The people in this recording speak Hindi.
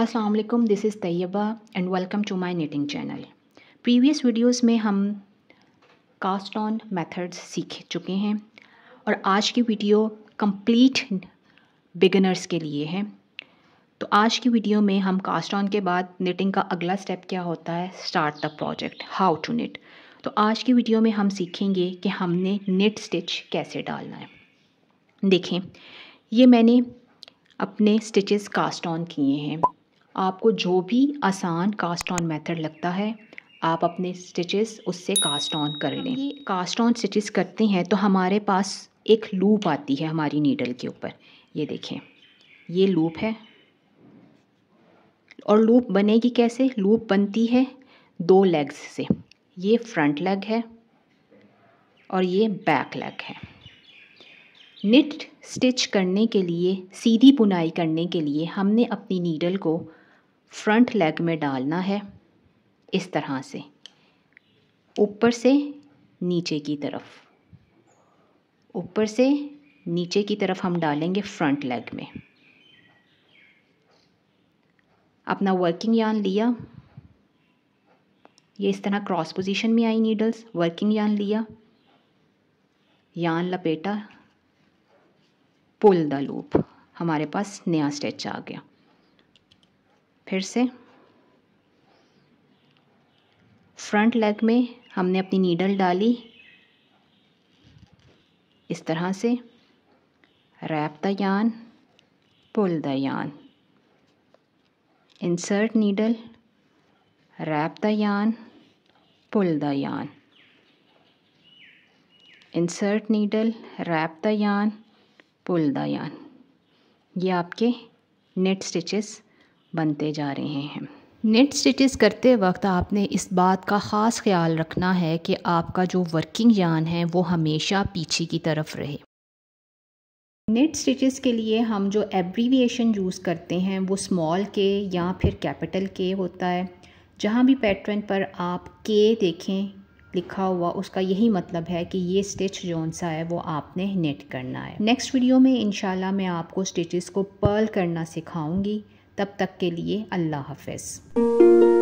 अस्सलाम this is Taiyaba and welcome to my knitting channel previous videos में हम कास्ट ऑन मेथड्स सीख चुके हैं और आज की वीडियो कंप्लीट बिगनर्स के लिए है तो आज की वीडियो में हम कास्ट ऑन के बाद निटिंग का अगला स्टेप क्या होता है start the project how to knit तो आज की वीडियो में हम सीखेंगे कि हमने निट स्टिच कैसे डालना है देखें ये मैंने अपने स्टिचेस कास्ट ऑन किए हैं आपको जो भी आसान कास्ट ऑन मेथड लगता है आप अपने स्टिचेस उससे कास्ट ऑन कर लें ये कास्ट ऑन स्टिचेस करते हैं तो हमारे पास एक लूप आती है हमारी नीडल के ऊपर ये देखें ये लूप है और लूप बनेगी कैसे लूप बनती है दो लेग्स से ये फ्रंट लेग है और ये बैक लेग है निट स्टिच करने के लिए सीधी बुनाई करने के लिए हमने अपनी नीडल को फ्रंट लेग में डालना है इस तरह से ऊपर से नीचे की तरफ ऊपर से नीचे की तरफ हम डालेंगे फ्रंट लेग में अपना वर्किंग यान लिया ये इस तरह क्रॉस पोजीशन में आई नीडल्स वर्किंग यान लिया यान लपेटा पुल द लूप हमारे पास नया स्टेच आ गया फिर से फ्रंट लेग में हमने अपनी नीडल डाली इस तरह से wrap the yarn pull the yarn insert needle wrap the yarn pull the yarn insert needle wrap the yarn pull यान ये आपके नेट स्टिचेस बनते जा रहे हैं नेट स्टिचेस करते वक्त आपने इस बात का ख़ास ख्याल रखना है कि आपका जो वर्किंग यान है वो हमेशा पीछे की तरफ रहे नेट स्टिचेस के लिए हम जो एब्रीविएशन यूज़ करते हैं वो स्मॉल के या फिर कैपिटल के होता है जहाँ भी पैटर्न पर आप के देखें लिखा हुआ उसका यही मतलब है कि ये स्टिच जौन सा है वो आपने नेट करना है नेक्स्ट वीडियो में इंशाल्लाह मैं आपको स्टिचेस को पर्ल करना सिखाऊंगी तब तक के लिए अल्लाह हाफिज़